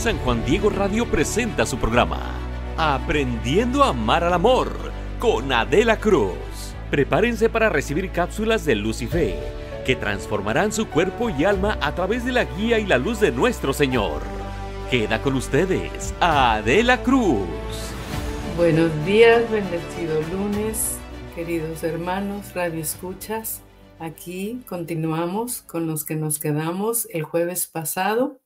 San Juan Diego Radio presenta su programa Aprendiendo a Amar al Amor con Adela Cruz. Prepárense para recibir cápsulas de luz y fe que transformarán su cuerpo y alma a través de la guía y la luz de nuestro Señor. Queda con ustedes Adela Cruz. Buenos días, bendecido lunes, queridos hermanos, radio escuchas. Aquí continuamos con los que nos quedamos el jueves pasado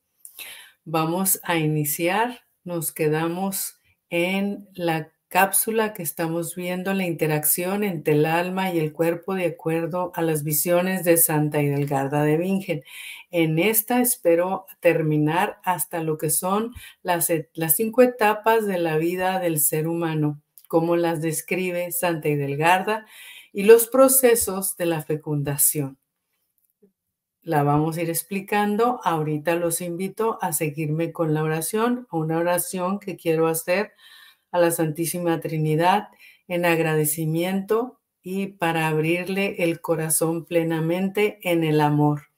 Vamos a iniciar. Nos quedamos en la cápsula que estamos viendo, la interacción entre el alma y el cuerpo de acuerdo a las visiones de Santa Hildegarda de Bingen. En esta espero terminar hasta lo que son e, las, cinco etapas de la vida del ser humano, como las describe Santa Hildegarda y los procesos de la fecundación la vamos a ir explicando. Ahorita los invito a seguirme con la oración, una oración que quiero hacer a la Santísima Trinidad en agradecimiento y para abrirle el corazón plenamente en el amor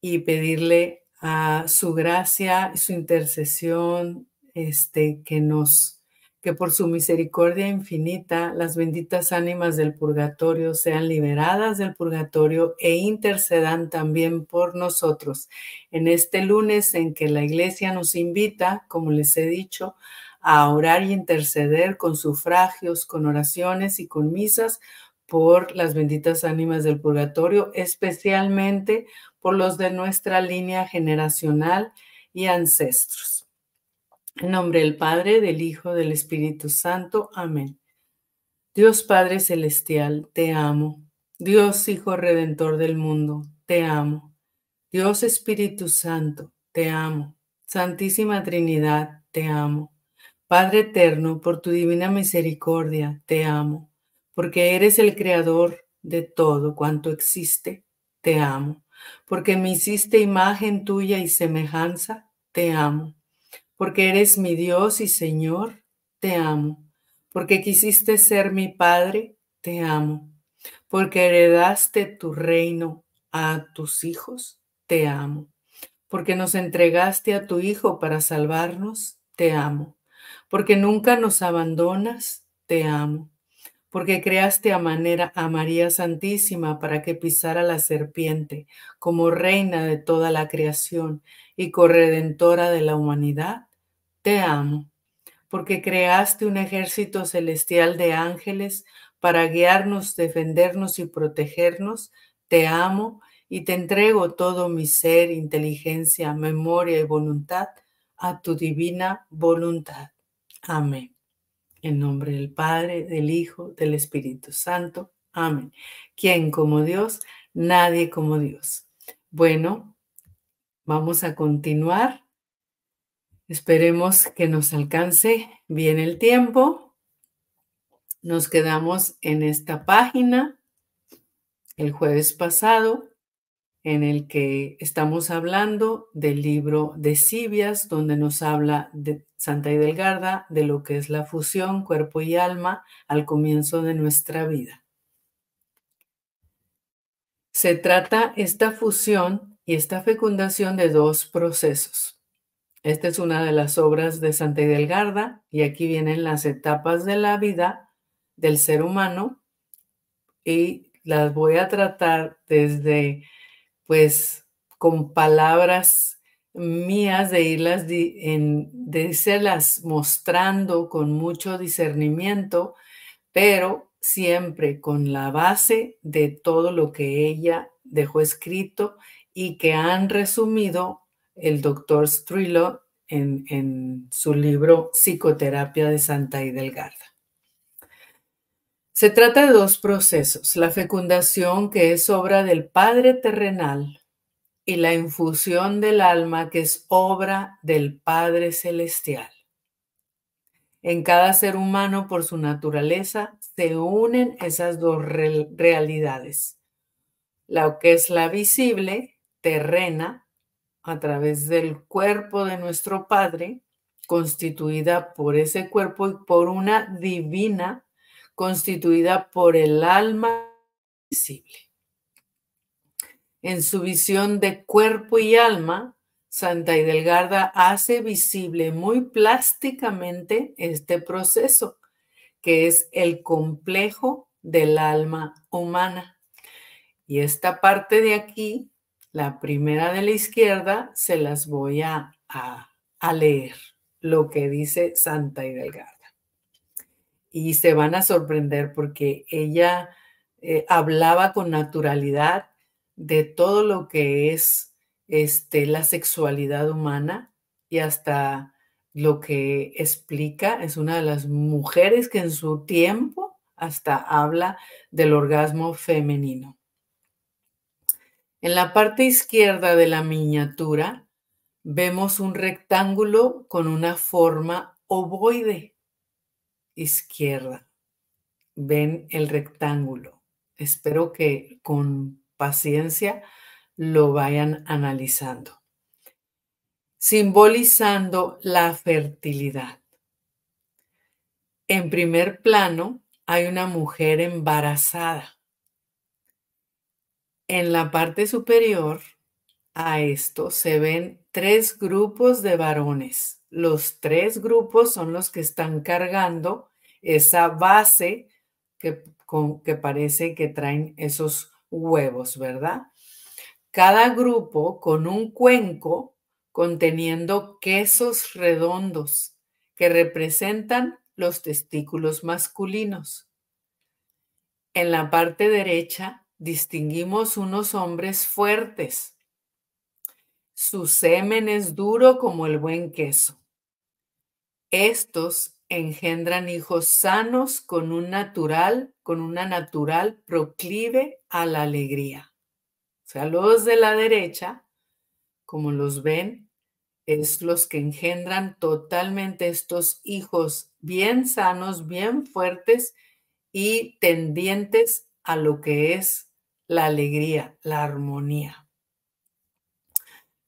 y pedirle a su gracia, su intercesión, este, que nos que por su misericordia infinita las benditas ánimas del purgatorio sean liberadas del purgatorio e intercedan también por nosotros en este lunes en que la iglesia nos invita, como les he dicho, a orar y interceder con sufragios, con oraciones y con misas por las benditas ánimas del purgatorio, especialmente por los de nuestra línea generacional y ancestros. En nombre del Padre, del Hijo, del Espíritu Santo. Amén. Dios Padre Celestial, te amo. Dios Hijo Redentor del mundo, te amo. Dios Espíritu Santo, te amo. Santísima Trinidad, te amo. Padre Eterno, por tu divina misericordia, te amo. Porque eres el Creador de todo cuanto existe, te amo. Porque me hiciste imagen tuya y semejanza, te amo porque eres mi Dios y Señor, te amo. Porque quisiste ser mi Padre, te amo. Porque heredaste tu reino a tus hijos, te amo. Porque nos entregaste a tu Hijo para salvarnos, te amo. Porque nunca nos abandonas, te amo. Porque creaste a, manera, a María Santísima para que pisara la serpiente como reina de toda la creación y corredentora de la humanidad, te amo, porque creaste un ejército celestial de ángeles para guiarnos, defendernos y protegernos. Te amo y te entrego todo mi ser, inteligencia, memoria y voluntad a tu divina voluntad. Amén. En nombre del Padre, del Hijo, del Espíritu Santo. Amén. ¿Quién como Dios? Nadie como Dios. Bueno, vamos a continuar Esperemos que nos alcance bien el tiempo. Nos quedamos en esta página el jueves pasado en el que estamos hablando del libro de Sibias, donde nos habla de Santa Edelgarda, de lo que es la fusión cuerpo y alma al comienzo de nuestra vida. Se trata esta fusión y esta fecundación de dos procesos. Esta es una de las obras de Santa Hidelgarda y aquí vienen las etapas de la vida del ser humano y las voy a tratar desde, pues, con palabras mías de irlas, de irselas mostrando con mucho discernimiento, pero siempre con la base de todo lo que ella dejó escrito y que han resumido el doctor Strilo en, su libro Psicoterapia de Santa Idelgarda. Se trata de dos procesos, la fecundación que es obra del Padre terrenal y la infusión del alma que es obra del Padre celestial. En cada ser humano, por su naturaleza, se unen esas dos realidades, la que es la visible, terrena, a través del cuerpo de nuestro Padre, constituida por ese cuerpo y por una divina, constituida por el alma visible. En su visión de cuerpo y alma, Santa Hidelgarda hace visible muy plásticamente este proceso, que es el complejo del alma humana. Y esta parte de aquí la primera de la izquierda se las voy a, a, leer, lo que dice Santa Delgada y se van a sorprender porque ella eh, hablaba con naturalidad de todo lo que es este, la sexualidad humana y hasta lo que explica, es una de las mujeres que en su tiempo hasta habla del orgasmo femenino. En la parte izquierda de la miniatura vemos un rectángulo con una forma ovoide izquierda. Ven el rectángulo. Espero que con paciencia lo vayan analizando. Simbolizando la fertilidad. En primer plano hay una mujer embarazada en la parte superior a esto se ven tres grupos de varones. Los tres grupos son los que están cargando esa base que, que parece que traen esos huevos, ¿verdad? Cada grupo con un cuenco conteniendo quesos redondos que representan los testículos masculinos. En la parte derecha distinguimos unos hombres fuertes. Su semen es duro como el buen queso. Estos engendran hijos sanos con un natural, con una natural proclive a la alegría. O sea, los de la derecha, como los ven, es los que engendran totalmente estos hijos bien sanos, bien fuertes y tendientes a lo que es la alegría, la armonía.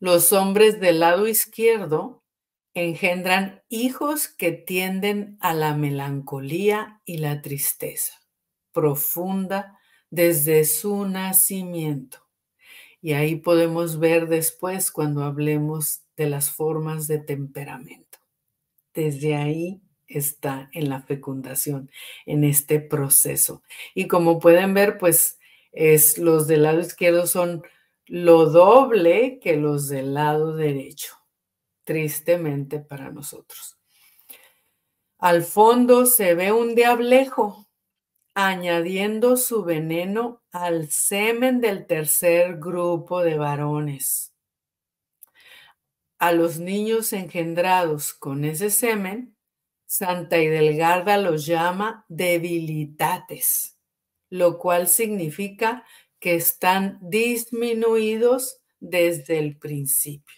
Los hombres del lado izquierdo engendran hijos que tienden a la melancolía y la tristeza profunda desde su nacimiento. Y ahí podemos ver después cuando hablemos de las formas de temperamento. Desde ahí está en la fecundación, en este proceso. Y como pueden ver, pues los del lado izquierdo son lo doble que los del lado derecho, tristemente para nosotros. Al fondo se ve un diablejo añadiendo su veneno al semen del tercer grupo de varones. A los niños engendrados con ese semen, Santa Hidelgarda los llama debilitates lo cual significa que están disminuidos desde el principio.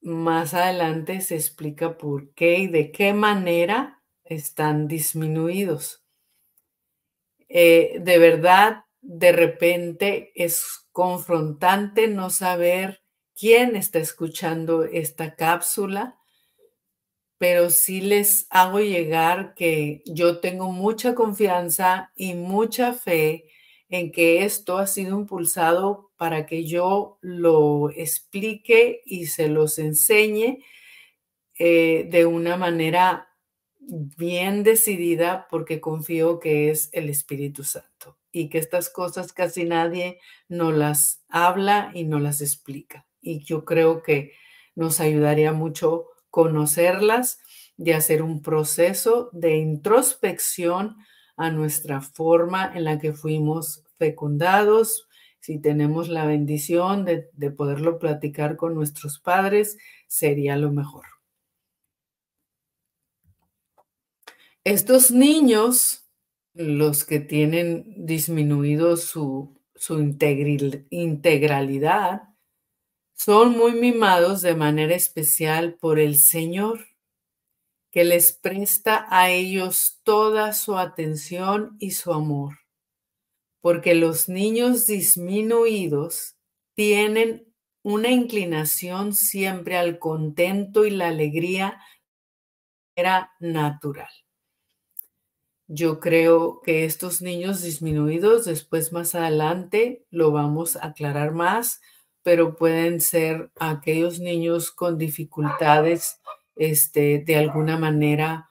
Más adelante se explica por qué y de qué manera están disminuidos. Eh, de verdad, de repente es confrontante no saber quién está escuchando esta cápsula pero sí les hago llegar que yo tengo mucha confianza y mucha fe en que esto ha sido impulsado para que yo lo explique y se los enseñe eh, de una manera bien decidida porque confío que es el Espíritu Santo y que estas cosas casi nadie no las habla y no las explica. Y yo creo que nos ayudaría mucho conocerlas, de hacer un proceso de introspección a nuestra forma en la que fuimos fecundados, si tenemos la bendición de, poderlo platicar con nuestros padres, sería lo mejor. Estos niños, los que tienen disminuido su, integralidad, son muy mimados de manera especial por el Señor, que les presta a ellos toda su atención y su amor, porque los niños disminuidos tienen una inclinación siempre al contento y la alegría era natural. Yo creo que estos niños disminuidos, después más adelante lo vamos a aclarar más, pero pueden ser aquellos niños con dificultades, este, de alguna manera,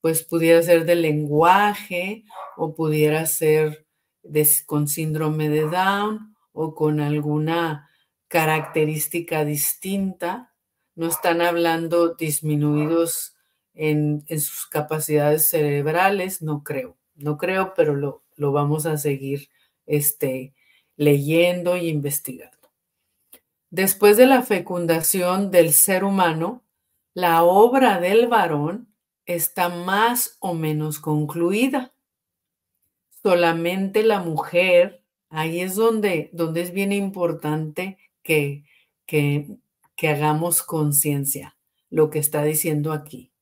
pues pudiera ser de lenguaje o pudiera ser con síndrome de Down o con alguna característica distinta. No están hablando disminuidos en, en sus capacidades cerebrales, no creo, no creo, pero lo, lo vamos a seguir este, leyendo y investigando. Después de la fecundación del ser humano, la obra del varón está más o menos concluida. Solamente la mujer, ahí es donde, donde es bien importante que, que, que hagamos conciencia lo que está diciendo aquí.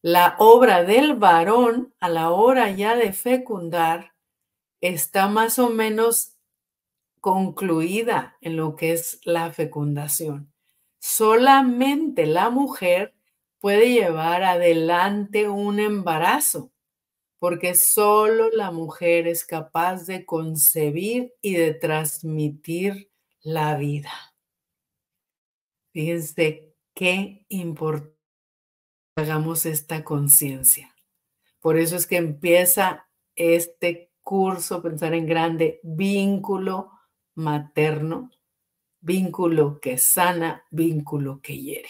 La obra del varón a la hora ya de fecundar está más o menos concluida en lo que es la fecundación. Solamente la mujer puede llevar adelante un embarazo, porque solo la mujer es capaz de concebir y de transmitir la vida. Fíjense qué importante hagamos esta conciencia. Por eso es que empieza este curso Pensar en Grande, vínculo materno, vínculo que sana, vínculo que hiere.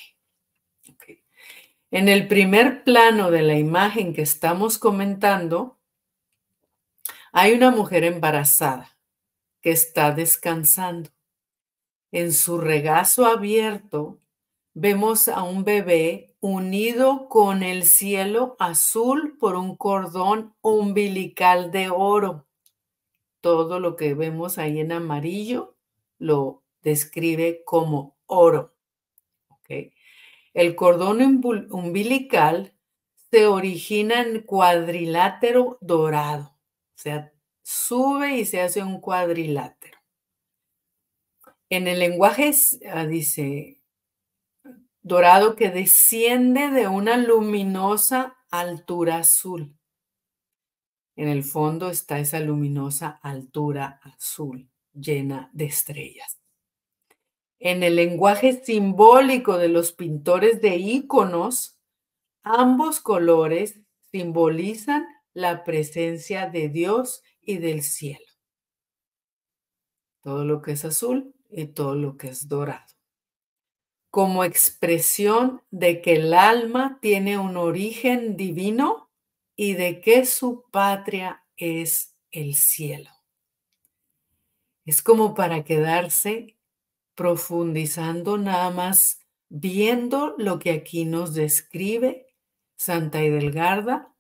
En el primer plano de la imagen que estamos comentando, hay una mujer embarazada que está descansando. En su regazo abierto vemos a un bebé unido con el cielo azul por un cordón umbilical de oro todo lo que vemos ahí en amarillo lo describe como oro. El cordón umbilical se origina en cuadrilátero dorado, o sea, sube y se hace un cuadrilátero. En el lenguaje ah, dice dorado que desciende de una luminosa altura azul. En el fondo está esa luminosa altura azul llena de estrellas. En el lenguaje simbólico de los pintores de íconos, ambos colores simbolizan la presencia de Dios y del cielo. Todo lo que es azul y todo lo que es dorado. Como expresión de que el alma tiene un origen divino, y de que su patria es el cielo. Es como para quedarse profundizando nada más, viendo lo que aquí nos describe Santa Edelgarda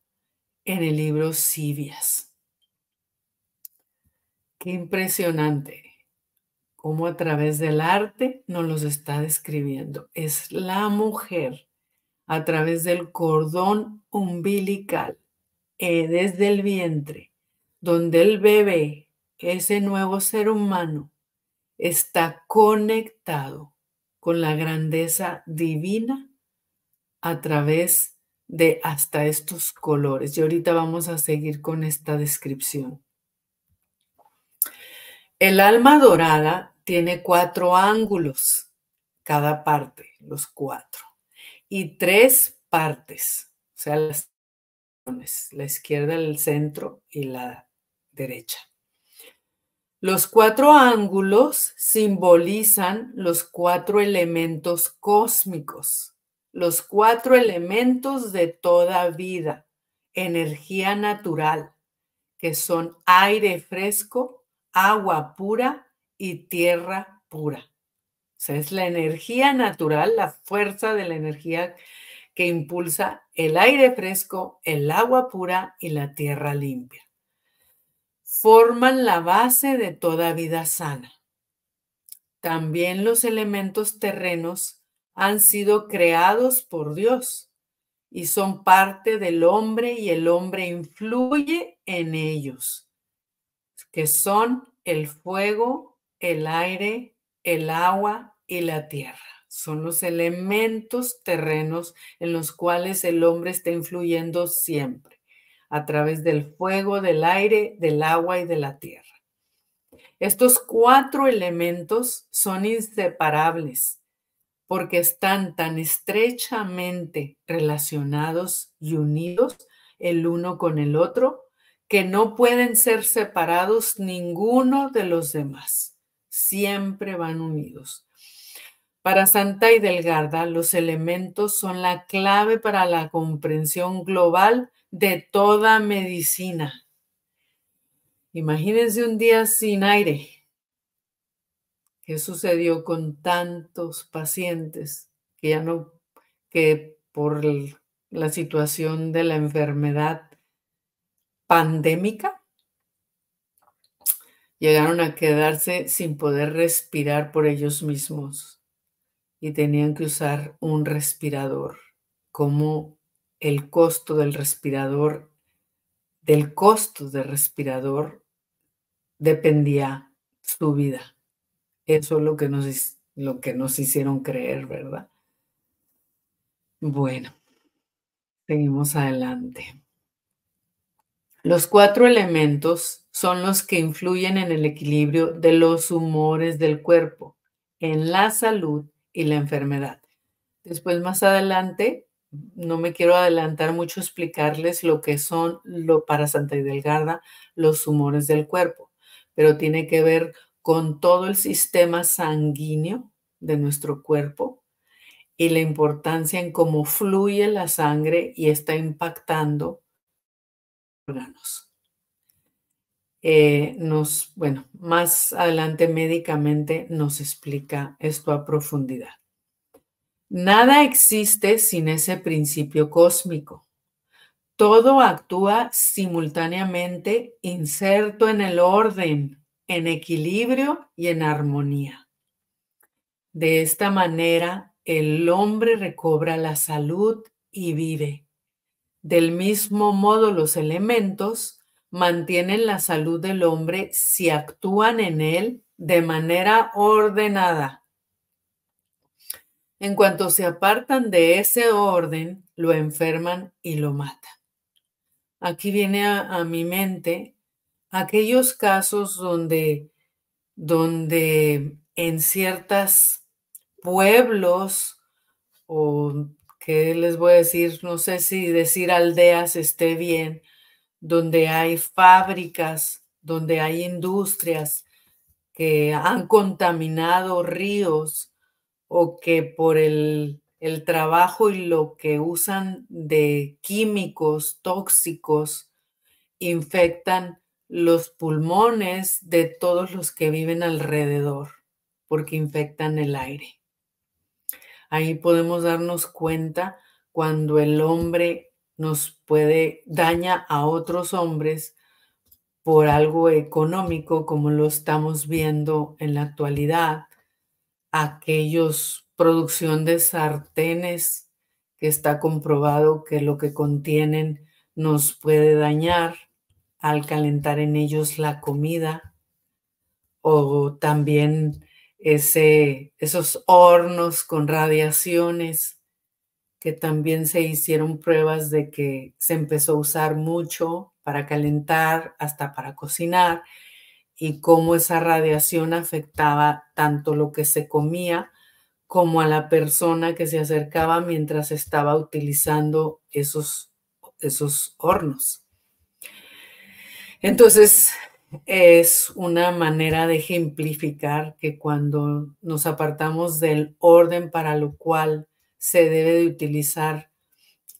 en el libro Sibias. Qué impresionante cómo a través del arte nos los está describiendo. Es la mujer a través del cordón umbilical eh, desde el vientre, donde el bebé, ese nuevo ser humano, está conectado con la grandeza divina a través de hasta estos colores. Y ahorita vamos a seguir con esta descripción. El alma dorada tiene cuatro ángulos, cada parte, los cuatro, y tres partes, o sea, las la izquierda, el centro y la derecha. Los cuatro ángulos simbolizan los cuatro elementos cósmicos, los cuatro elementos de toda vida, energía natural, que son aire fresco, agua pura y tierra pura. O sea, es la energía natural, la fuerza de la energía que impulsa el aire fresco, el agua pura y la tierra limpia. Forman la base de toda vida sana. También los elementos terrenos han sido creados por Dios y son parte del hombre y el hombre influye en ellos, que son el fuego, el aire, el agua y la tierra son los elementos terrenos en los cuales el hombre está influyendo siempre, a través del fuego, del aire, del agua y de la tierra. Estos cuatro elementos son inseparables porque están tan estrechamente relacionados y unidos el uno con el otro que no pueden ser separados ninguno de los demás. Siempre van unidos para Santa y Delgarda, los elementos son la clave para la comprensión global de toda medicina. Imagínense un día sin aire. ¿Qué sucedió con tantos pacientes que ya no, que por la situación de la enfermedad pandémica llegaron a quedarse sin poder respirar por ellos mismos? y tenían que usar un respirador, como el costo del respirador, del costo del respirador dependía su vida. Eso es lo que nos, lo que nos hicieron creer, ¿verdad? Bueno, seguimos adelante. Los cuatro elementos son los que influyen en el equilibrio de los humores del cuerpo, en la salud y la enfermedad. Después, más adelante, no me quiero adelantar mucho explicarles lo que son lo, para Santa Delgarda los humores del cuerpo, pero tiene que ver con todo el sistema sanguíneo de nuestro cuerpo y la importancia en cómo fluye la sangre y está impactando órganos. Eh, nos, bueno, más adelante médicamente nos explica esto a profundidad. Nada existe sin ese principio cósmico. Todo actúa simultáneamente, inserto en el orden, en equilibrio y en armonía. De esta manera, el hombre recobra la salud y vive. Del mismo modo, los elementos mantienen la salud del hombre si actúan en él de manera ordenada. En cuanto se apartan de ese orden, lo enferman y lo matan. Aquí viene a, mi mente aquellos casos donde, donde en ciertos pueblos o qué les voy a decir, no sé si decir aldeas esté bien, donde hay fábricas, donde hay industrias que han contaminado ríos o que por el, trabajo y lo que usan de químicos tóxicos infectan los pulmones de todos los que viven alrededor, porque infectan el aire. Ahí podemos darnos cuenta cuando el hombre nos puede daña a otros hombres por algo económico como lo estamos viendo en la actualidad, aquellos producción de sartenes que está comprobado que lo que contienen nos puede dañar al calentar en ellos la comida o también ese, esos hornos con radiaciones que también se hicieron pruebas de que se empezó a usar mucho para calentar, hasta para cocinar, y cómo esa radiación afectaba tanto lo que se comía como a la persona que se acercaba mientras estaba utilizando esos, esos hornos. Entonces, es una manera de ejemplificar que cuando nos apartamos del orden para lo cual se debe de utilizar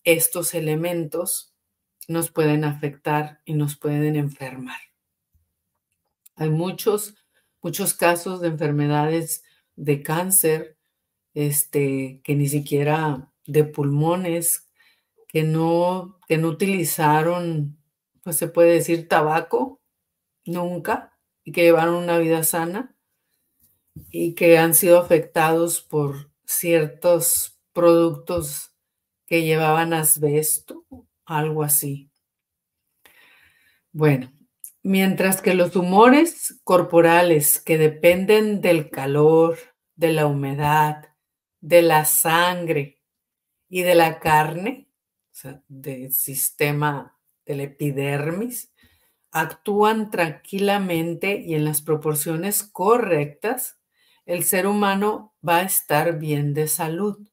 estos elementos, nos pueden afectar y nos pueden enfermar. Hay muchos, muchos casos de enfermedades de cáncer, este, que ni siquiera de pulmones, que no, que no utilizaron, pues se puede decir, tabaco nunca y que llevaron una vida sana y que han sido afectados por ciertos productos que llevaban asbesto, algo así. Bueno, mientras que los humores corporales que dependen del calor, de la humedad, de la sangre y de la carne, o sea, del sistema del epidermis, actúan tranquilamente y en las proporciones correctas, el ser humano va a estar bien de salud.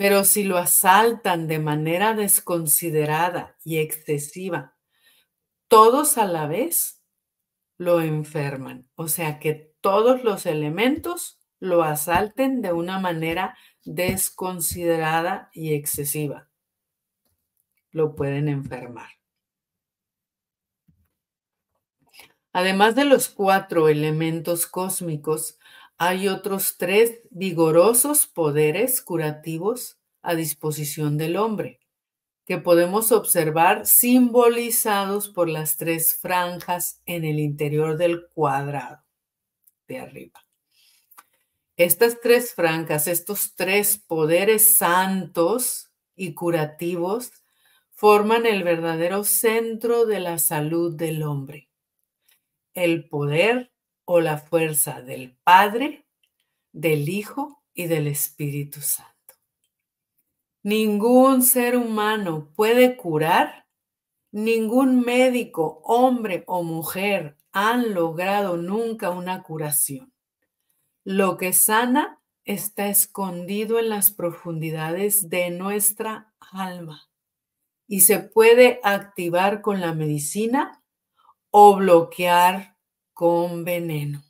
Pero si lo asaltan de manera desconsiderada y excesiva, todos a la vez lo enferman. O sea que todos los elementos lo asalten de una manera desconsiderada y excesiva. Lo pueden enfermar. Además de los cuatro elementos cósmicos, hay otros tres vigorosos poderes curativos a disposición del hombre, que podemos observar simbolizados por las tres franjas en el interior del cuadrado de arriba. Estas tres franjas, estos tres poderes santos y curativos, forman el verdadero centro de la salud del hombre. El poder o la fuerza del Padre, del Hijo y del Espíritu Santo. Ningún ser humano puede curar, ningún médico, hombre o mujer, han logrado nunca una curación. Lo que sana está escondido en las profundidades de nuestra alma y se puede activar con la medicina o bloquear con veneno.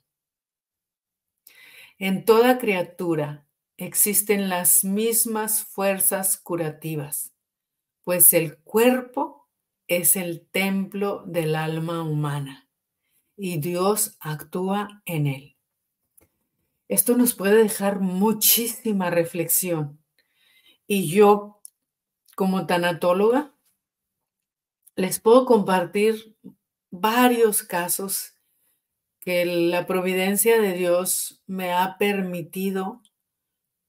En toda criatura existen las mismas fuerzas curativas, pues el cuerpo es el templo del alma humana y Dios actúa en él. Esto nos puede dejar muchísima reflexión. Y yo, como tanatóloga, les puedo compartir varios casos que la providencia de Dios me ha permitido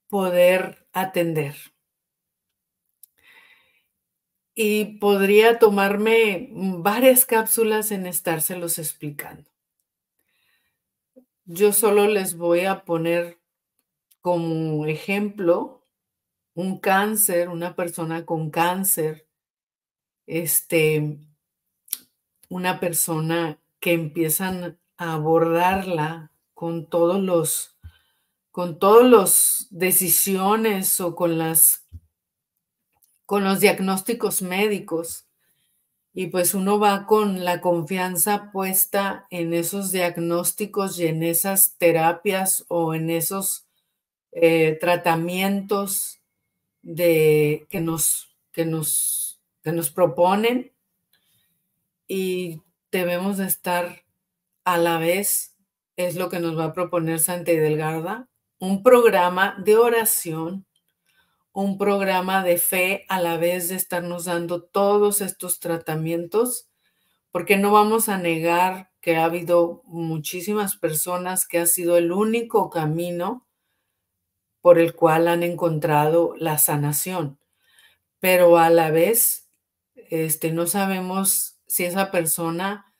poder atender. Y podría tomarme varias cápsulas en estárselos explicando. Yo solo les voy a poner como ejemplo un cáncer, una persona con cáncer, este, una persona que empiezan abordarla con todos los con todos los decisiones o con las con los diagnósticos médicos y pues uno va con la confianza puesta en esos diagnósticos y en esas terapias o en esos eh, tratamientos de, que, nos, que, nos, que nos proponen y debemos de estar a la vez es lo que nos va a proponer Santa Delgarda, un programa de oración, un programa de fe a la vez de estarnos dando todos estos tratamientos, porque no vamos a negar que ha habido muchísimas personas que ha sido el único camino por el cual han encontrado la sanación, pero a la vez este, no sabemos si esa persona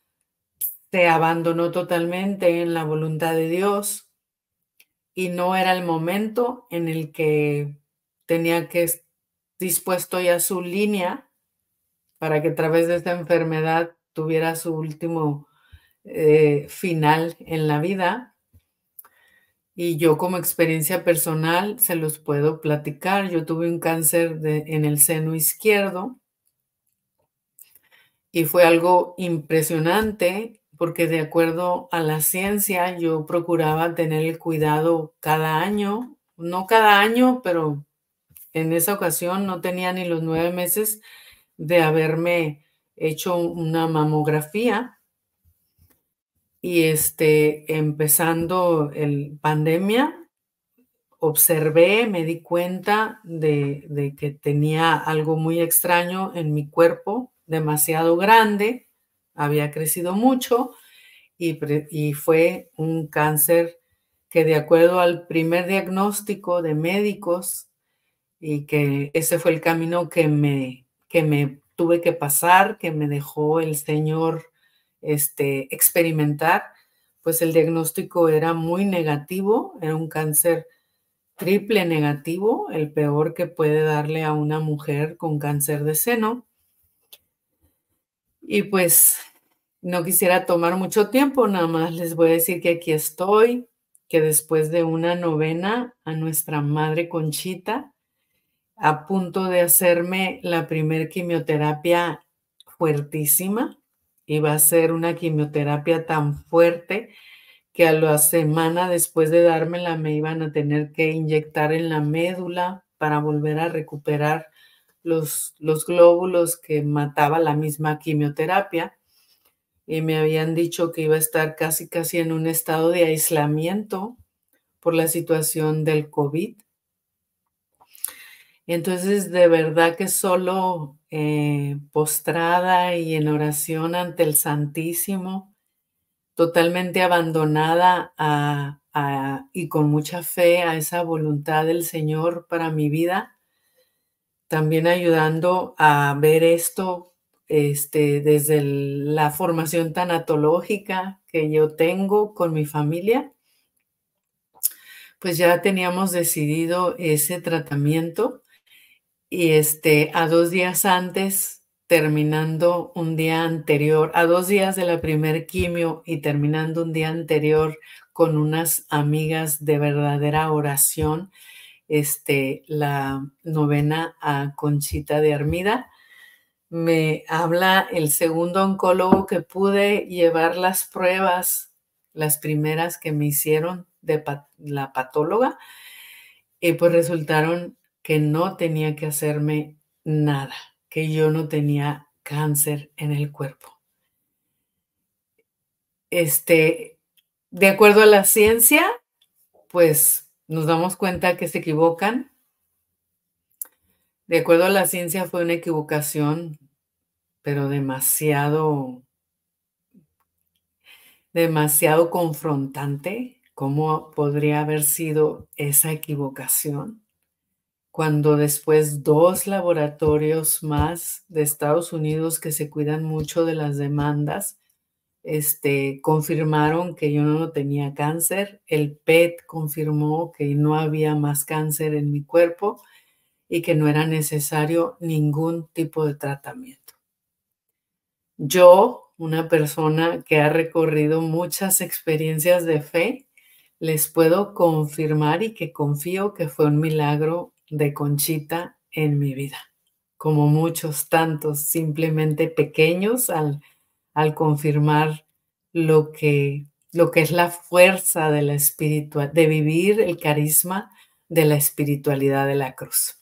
se abandonó totalmente en la voluntad de Dios y no era el momento en el que tenía que estar dispuesto ya su línea para que a través de esta enfermedad tuviera su último eh, final en la vida. Y yo como experiencia personal se los puedo platicar. Yo tuve un cáncer en el seno izquierdo y fue algo impresionante porque de acuerdo a la ciencia yo procuraba tener el cuidado cada año, no cada año, pero en esa ocasión no tenía ni los nueve meses de haberme hecho una mamografía. Y este, empezando el pandemia, observé, me di cuenta de, de que tenía algo muy extraño en mi cuerpo, demasiado grande había crecido mucho y, fue un cáncer que de acuerdo al primer diagnóstico de médicos, y que ese fue el camino que me, que me tuve que pasar, que me dejó el Señor este, experimentar, pues el diagnóstico era muy negativo, era un cáncer triple negativo, el peor que puede darle a una mujer con cáncer de seno. Y pues no quisiera tomar mucho tiempo, nada más les voy a decir que aquí estoy, que después de una novena a nuestra madre Conchita, a punto de hacerme la primer quimioterapia fuertísima, iba a ser una quimioterapia tan fuerte que a la semana después de dármela me iban a tener que inyectar en la médula para volver a recuperar los, glóbulos que mataba la misma quimioterapia y me habían dicho que iba a estar casi casi en un estado de aislamiento por la situación del COVID. Entonces, de verdad que solo eh, postrada y en oración ante el Santísimo, totalmente abandonada a, y con mucha fe a esa voluntad del Señor para mi vida, también ayudando a ver esto este, desde la formación tanatológica que yo tengo con mi familia, pues ya teníamos decidido ese tratamiento y este, a dos días antes, terminando un día anterior, a dos días de la primer quimio y terminando un día anterior con unas amigas de verdadera oración, este, la novena a Conchita de Armida. Me habla el segundo oncólogo que pude llevar las pruebas, las primeras que me hicieron de la patóloga, y pues resultaron que no tenía que hacerme nada, que yo no tenía cáncer en el cuerpo. Este, de acuerdo a la ciencia, pues nos damos cuenta que se equivocan. De acuerdo a la ciencia fue una equivocación, pero demasiado, demasiado confrontante. ¿Cómo podría haber sido esa equivocación? Cuando después dos laboratorios más de Estados Unidos que se cuidan mucho de las demandas este, confirmaron que yo no tenía cáncer, el PET confirmó que no había más cáncer en mi cuerpo y que no era necesario ningún tipo de tratamiento. Yo, una persona que ha recorrido muchas experiencias de fe, les puedo confirmar y que confío que fue un milagro de conchita en mi vida, como muchos tantos simplemente pequeños al al confirmar lo que, lo que es la fuerza de la espiritual, de vivir el carisma de la espiritualidad de la cruz.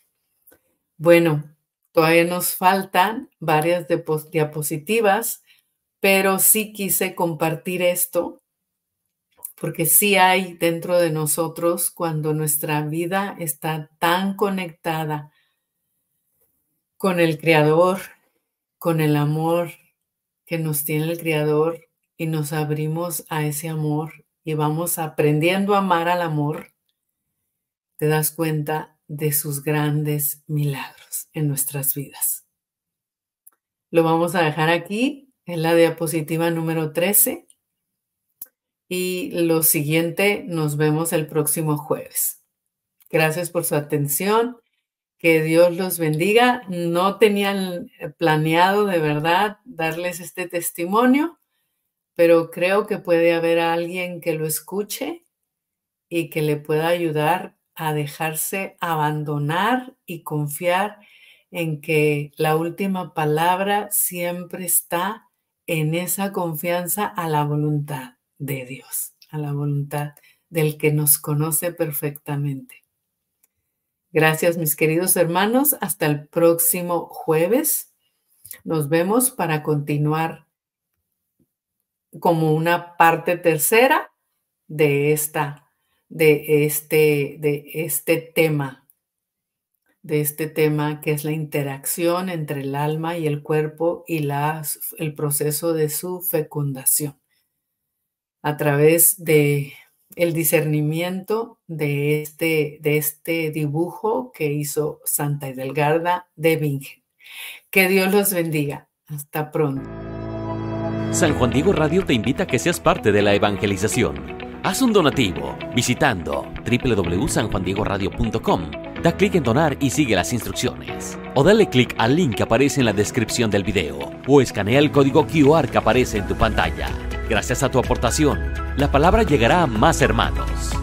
Bueno, todavía nos faltan varias diapositivas, pero sí quise compartir esto porque sí hay dentro de nosotros cuando nuestra vida está tan conectada con el Creador, con el amor, que nos tiene el Creador y nos abrimos a ese amor y vamos aprendiendo a amar al amor, te das cuenta de sus grandes milagros en nuestras vidas. Lo vamos a dejar aquí, en la diapositiva número 13. Y lo siguiente, nos vemos el próximo jueves. Gracias por su atención que Dios los bendiga. No tenían eh, planeado de verdad darles este testimonio, pero creo que puede haber alguien que lo escuche y que le pueda ayudar a dejarse abandonar y confiar en que la última palabra siempre está en esa confianza a la voluntad de Dios, a la voluntad del que nos conoce perfectamente. Gracias, mis queridos hermanos. Hasta el próximo jueves. Nos vemos para continuar como una parte tercera de esta, de este, de este tema, de este tema que es la interacción entre el alma y el cuerpo y las, el proceso de su fecundación a través de el discernimiento de este, de este dibujo que hizo Santa Edelgarda de Bingen. Que Dios los bendiga. Hasta pronto. San Juan Diego Radio te invita a que seas parte de la evangelización. Haz un donativo visitando www.sanjuandiegoradio.com. Da clic en donar y sigue las instrucciones. O dale clic al link que aparece en la descripción del video o escanea el código QR que aparece en tu pantalla. Gracias a tu aportación, la palabra llegará a más hermanos.